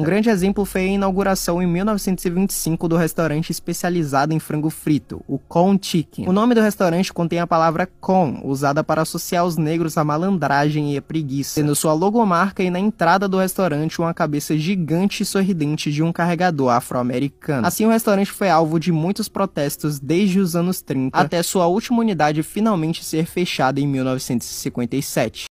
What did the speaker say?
Um grande exemplo foi a inauguração em 1925 do restaurante especializado em frango frito, o Con Chicken. O nome do restaurante contém a palavra con, usada para associar os negros à malandragem e à preguiça, tendo sua logomarca e na entrada do restaurante uma cabeça gigante e sorridente de um carregador afro-americano. Assim, o restaurante foi alvo de muitos protestos desde os anos 30 até sua última unidade finalmente ser fechada em 1957.